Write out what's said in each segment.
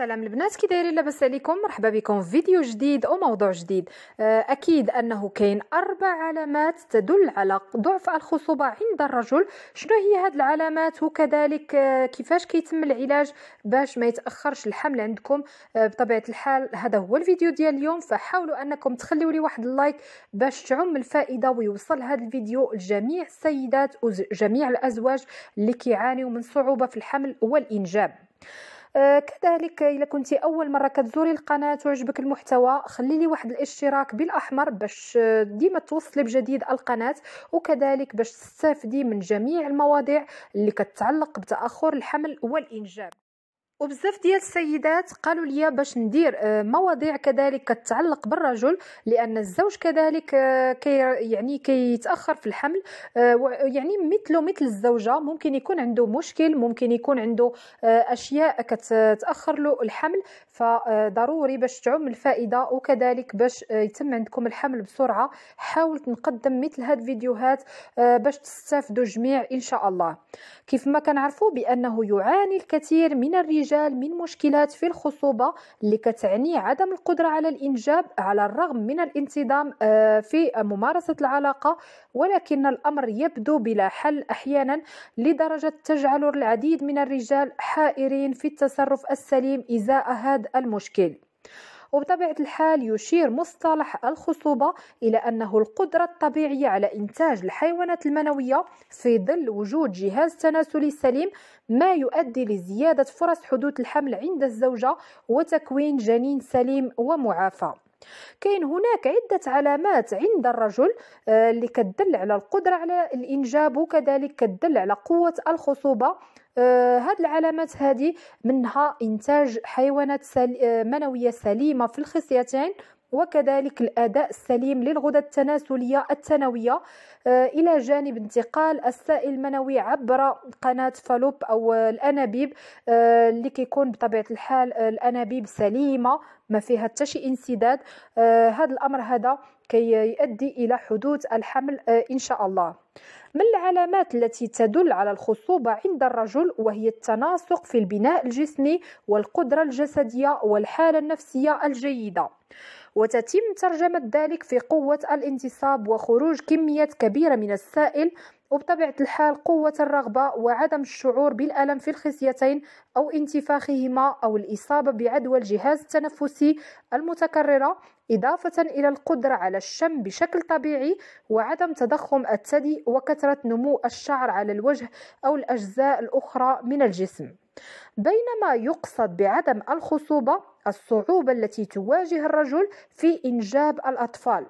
السلام البنات كي دايرين لاباس عليكم مرحبا بكم في فيديو جديد وموضوع جديد آه، اكيد انه كاين اربع علامات تدل على ضعف الخصوبه عند الرجل شنو هي هاد العلامات وكذلك آه، كيفاش كيتم العلاج باش ما يتاخرش الحمل عندكم آه، بطبيعه الحال هذا هو الفيديو ديال اليوم فحاولوا انكم تخليوا لي واحد اللايك باش تعم الفائده ويوصل هذا الفيديو لجميع السيدات وجميع الازواج اللي كيعانيوا من صعوبه في الحمل والانجاب آه، كذلك الا كنتي اول مره كتزوري القناه وعجبك المحتوى خلي لي واحد الاشتراك بالاحمر باش آه، ديما توصلي بجديد القناه وكذلك باش تستافدي من جميع المواضيع اللي كتعلق بتاخر الحمل والانجاب وبزاف ديال السيدات قالوا لي باش ندير آه، مواضيع كذلك كتعلق بالرجل لان الزوج كذلك آه، كي يعني كيتاخر في الحمل آه، يعني مثله مثل الزوجه ممكن يكون عنده مشكل ممكن يكون عنده اشياء كتاخر له الحمل فضروري باش تعم الفائده وكذلك باش يتم عندكم الحمل بسرعه حاولت نقدم مثل هاد الفيديوهات باش تستافدوا جميع ان شاء الله كيف ما كنعرفوا بانه يعاني الكثير من الرجال الرجال من مشكلات في الخصوبة اللي كتعني عدم القدرة على الإنجاب على الرغم من الانتظام آه، في ممارسة العلاقة ولكن الأمر يبدو بلا حل أحيانا لدرجة تجعل العديد من الرجال حائرين في التصرف السليم إزاء هذا المشكل وبطبيعة الحال يشير مصطلح الخصوبة إلى أنه القدرة الطبيعية على إنتاج الحيوانات المنوية في ظل وجود جهاز تناسلي سليم ما يؤدي لزيادة فرص حدوث الحمل عند الزوجة وتكوين جنين سليم ومعافى كاين هناك عدة علامات عند الرجل آه، اللي كتدل على القدرة على الإنجاب وكذلك كتدل على قوة الخصوبة آه، هاد العلامات هذه منها انتاج حيوانات سل... آه، منويه سليمه في الخصيتين وكذلك الأداء السليم للغدد التناسلية الثانوية آه، إلى جانب انتقال السائل المنوي عبر قناة فالوب أو الأنابيب اللي كيكون بطبيعة الحال الأنابيب سليمة ما فيها حتى شي انسداد هذا الأمر هذا كي يؤدي إلى حدوث الحمل إن شاء الله من العلامات التي تدل على الخصوبة عند الرجل وهي التناسق في البناء الجسمي والقدرة الجسدية والحالة النفسية الجيدة وتتم ترجمة ذلك في قوة الانتصاب وخروج كميات كبيرة من السائل وبطبيعة الحال قوة الرغبة وعدم الشعور بالألم في الخصيتين أو انتفاخهما أو الإصابة بعدوى الجهاز التنفسي المتكررة إضافة إلى القدرة على الشم بشكل طبيعي وعدم تضخم الثدي وكثرة نمو الشعر على الوجه أو الأجزاء الأخرى من الجسم بينما يقصد بعدم الخصوبة الصعوبة التي تواجه الرجل في إنجاب الأطفال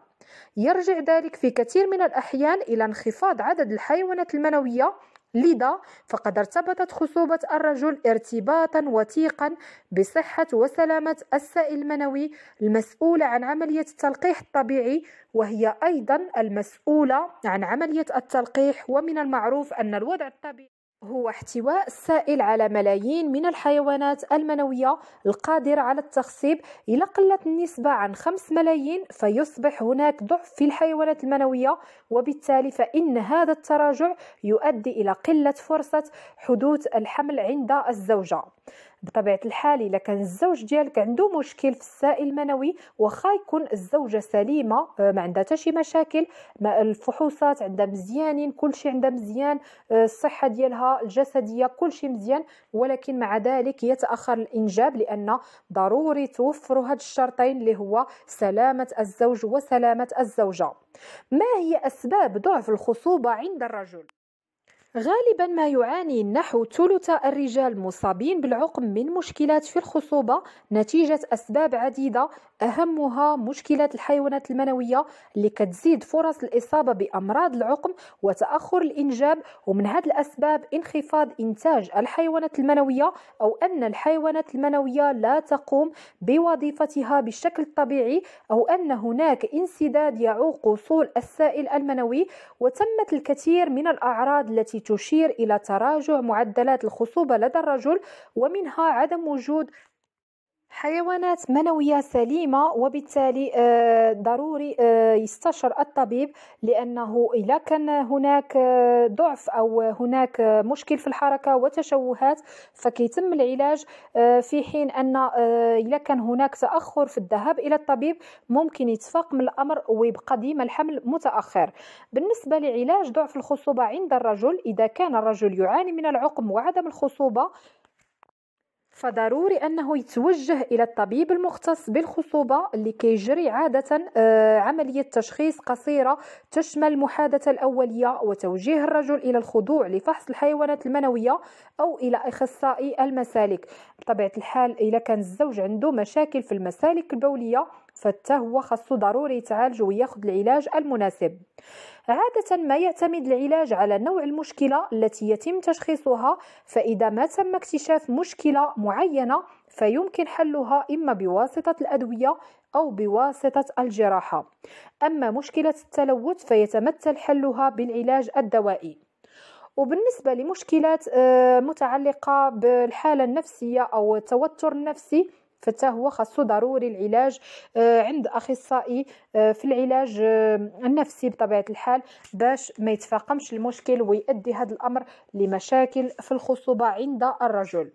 يرجع ذلك في كثير من الأحيان إلى انخفاض عدد الحيوانات المنوية لذا فقد ارتبطت خصوبة الرجل ارتباطا وثيقا بصحة وسلامة السائل المنوي المسؤولة عن عملية التلقيح الطبيعي وهي أيضا المسؤولة عن عملية التلقيح ومن المعروف أن الوضع الطبيعي هو احتواء السائل على ملايين من الحيوانات المنوية القادرة على التخصيب إلى قلت النسبة عن 5 ملايين فيصبح هناك ضعف في الحيوانات المنوية وبالتالي فإن هذا التراجع يؤدي إلى قلة فرصة حدوث الحمل عند الزوجة بطبيعه الحال إذا كان الزوج ديالك عنده مشكل في السائل المنوي وخا يكون الزوجه سليمه آه، ما عندها حتى شي مشاكل الفحوصات عندها مزيانين كل شيء عندها مزيان آه، الصحه ديالها الجسديه كل شيء مزيان ولكن مع ذلك يتاخر الانجاب لان ضروري توفر هاد الشرطين اللي هو سلامه الزوج وسلامه الزوجه ما هي اسباب ضعف الخصوبه عند الرجل غالبا ما يعاني نحو ثلث الرجال مصابين بالعقم من مشكلات في الخصوبة نتيجة أسباب عديدة أهمها مشكلات الحيوانات المنوية اللي كتزيد فرص الإصابة بأمراض العقم وتأخر الإنجاب ومن هذه الأسباب انخفاض إنتاج الحيوانات المنوية أو أن الحيوانات المنوية لا تقوم بوظيفتها بالشكل الطبيعي أو أن هناك انسداد يعوق وصول السائل المنوي وتمت الكثير من الأعراض التي تشير إلى تراجع معدلات الخصوبة لدى الرجل ومنها عدم وجود حيوانات منوية سليمة وبالتالي آه، ضروري آه، يستشر الطبيب لأنه إذا كان هناك آه، ضعف أو هناك مشكل في الحركة وتشوهات فكيتم العلاج في حين أن إذا كان هناك تأخر في الذهاب إلى الطبيب ممكن يتفاقم الأمر ويبقى ديما الحمل متأخر بالنسبة لعلاج ضعف الخصوبة عند الرجل إذا كان الرجل يعاني من العقم وعدم الخصوبة فضروري انه يتوجه الى الطبيب المختص بالخصوبه اللي كيجري عاده آه، عمليه تشخيص قصيره تشمل المحادثه الاوليه وتوجيه الرجل الى الخضوع لفحص الحيوانات المنويه او الى اخصائي المسالك بطبيعه الحال اذا كان الزوج عنده مشاكل في المسالك البوليه فتا هو خاصو ضروري يتعالج وياخذ العلاج المناسب عادة ما يعتمد العلاج على نوع المشكلة التي يتم تشخيصها فإذا ما تم اكتشاف مشكلة معينة فيمكن حلها إما بواسطة الأدوية أو بواسطة الجراحة أما مشكلة التلوث فيتمثل حلها بالعلاج الدوائي وبالنسبة لمشكلات آه، متعلقة بالحالة النفسية أو التوتر النفسي فتا هو خاصو ضروري العلاج آه، عند اخصائي آه، في العلاج آه، النفسي بطبيعه الحال باش ما يتفاقمش المشكل ويؤدي هذا الامر لمشاكل في الخصوبه عند الرجل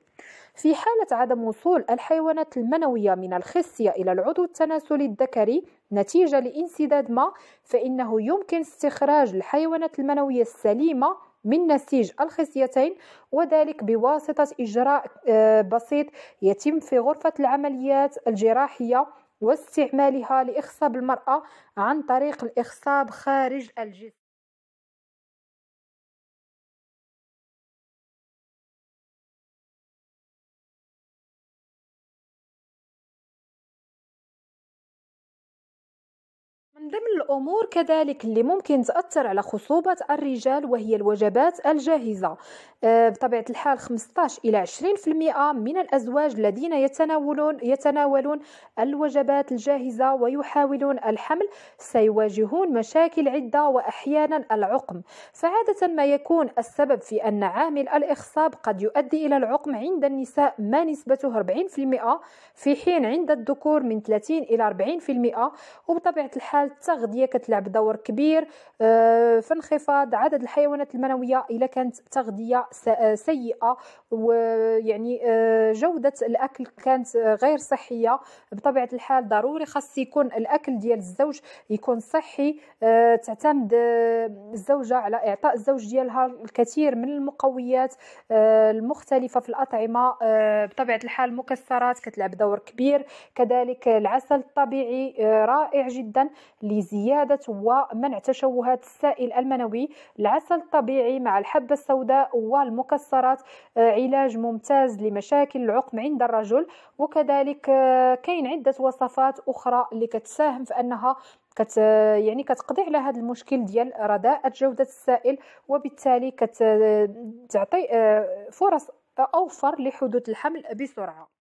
في حالة عدم وصول الحيوانات المنوية من الخصية إلى العضو التناسلي الذكري نتيجة لانسداد ما فإنه يمكن استخراج الحيوانات المنوية السليمة من نسيج الخصيتين وذلك بواسطة إجراء آه، بسيط يتم في غرفة العمليات الجراحية واستعمالها لإخصاب المرأة عن طريق الإخصاب خارج الجسم ضمن الأمور كذلك اللي ممكن تأثر على خصوبة الرجال وهي الوجبات الجاهزة آه، بطبيعة الحال 15 إلى 20% من الأزواج الذين يتناولون يتناولون الوجبات الجاهزة ويحاولون الحمل سيواجهون مشاكل عدة وأحيانا العقم فعادة ما يكون السبب في أن عامل الإخصاب قد يؤدي إلى العقم عند النساء ما نسبته 40% في حين عند الذكور من 30 إلى 40% وبطبيعة الحال التغذيه كتلعب دور كبير آه، في انخفاض عدد الحيوانات المنويه الا كانت تغذيه آه، سيئه ويعني آه، جوده الاكل كانت غير صحيه بطبيعه الحال ضروري خاص يكون الاكل ديال الزوج يكون صحي تعتمد الزوجه على اعطاء الزوج ديالها الكثير من المقويات المختلفه في الاطعمه بطبيعه الحال المكسرات كتلعب دور كبير كذلك العسل الطبيعي رائع جدا لزيادة ومنع تشوهات السائل المنوي العسل الطبيعي مع الحبة السوداء والمكسرات آه، علاج ممتاز لمشاكل العقم عند الرجل وكذلك آه، كاين عدة وصفات أخرى اللي كتساهم في أنها كت آه، يعني كتقضي على هذا المشكل ديال رداءة جودة السائل وبالتالي كتعطي فرص أوفر لحدوث الحمل بسرعة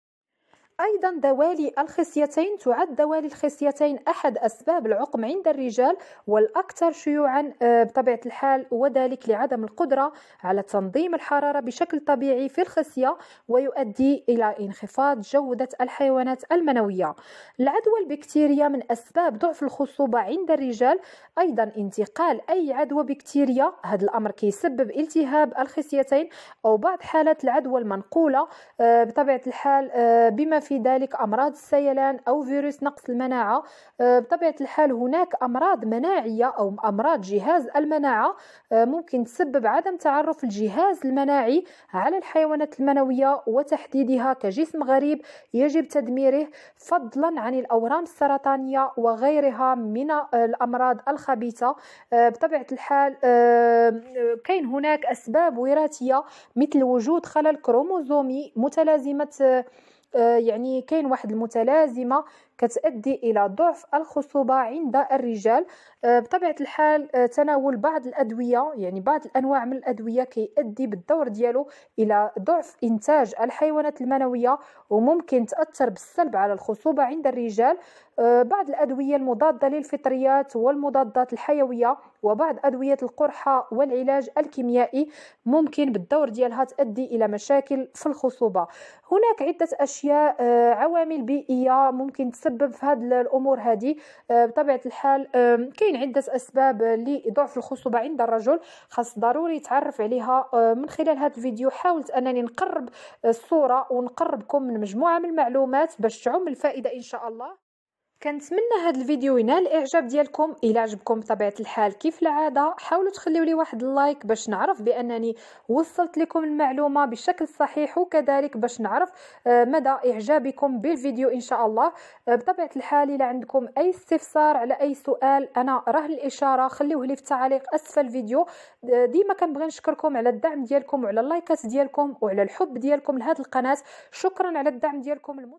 أيضا دوالي الخصيتين تعد دوالي الخصيتين أحد أسباب العقم عند الرجال والأكثر شيوعا آه، بطبيعة الحال وذلك لعدم القدرة على تنظيم الحرارة بشكل طبيعي في الخصية ويؤدي إلى انخفاض جودة الحيوانات المنوية العدوى البكتيرية من أسباب ضعف الخصوبة عند الرجال أيضا انتقال أي عدوى بكتيريا هذا الأمر كيسبب التهاب الخصيتين أو بعض حالات العدوى المنقولة آه، بطبيعة الحال آه، بما في في ذلك أمراض السيلان أو فيروس نقص المناعة آه، بطبيعة الحال هناك أمراض مناعية أو أمراض جهاز المناعة آه، ممكن تسبب عدم تعرف الجهاز المناعي على الحيوانات المنوية وتحديدها كجسم غريب يجب تدميره فضلا عن الأورام السرطانية وغيرها من الأمراض الخبيثة آه، بطبيعة الحال كاين هناك أسباب وراثية مثل وجود خلل كروموزومي متلازمة آه، يعني كاين واحد المتلازمه كتؤدي إلى ضعف الخصوبة عند الرجال آه، بطبيعة الحال آه، تناول بعض الأدوية يعني بعض الأنواع من الأدوية كيؤدي بالدور ديالو إلى ضعف إنتاج الحيوانات المنوية وممكن تأثر بالسلب على الخصوبة عند الرجال آه، بعض الأدوية المضادة للفطريات والمضادات الحيوية وبعض أدوية القرحة والعلاج الكيميائي ممكن بالدور ديالها تؤدي إلى مشاكل في الخصوبة هناك عدة أشياء عوامل بيئية ممكن تسبب تسبب في هاد الامور هذه آه، بطبيعه الحال كاين عده اسباب لضعف الخصوبه عند الرجل خاص ضروري يتعرف عليها آه، من خلال هذا الفيديو حاولت انني نقرب الصوره ونقربكم من مجموعه من المعلومات باش تعم الفائده ان شاء الله كنتمنى هذا الفيديو ينال الاعجاب ديالكم الى عجبكم بطبيعه الحال كيف العاده حاولوا تخليوا لي واحد اللايك باش نعرف بانني وصلت لكم المعلومه بشكل صحيح وكذلك باش نعرف آه، مدى اعجابكم بالفيديو ان شاء الله آه، بطبيعه الحال الى عندكم اي استفسار على اي سؤال انا راه الاشاره خليوه لي في التعليق اسفل الفيديو آه، ديما كنبغي نشكركم على الدعم ديالكم وعلى اللايكات ديالكم وعلى الحب ديالكم لهذه القناه شكرا على الدعم ديالكم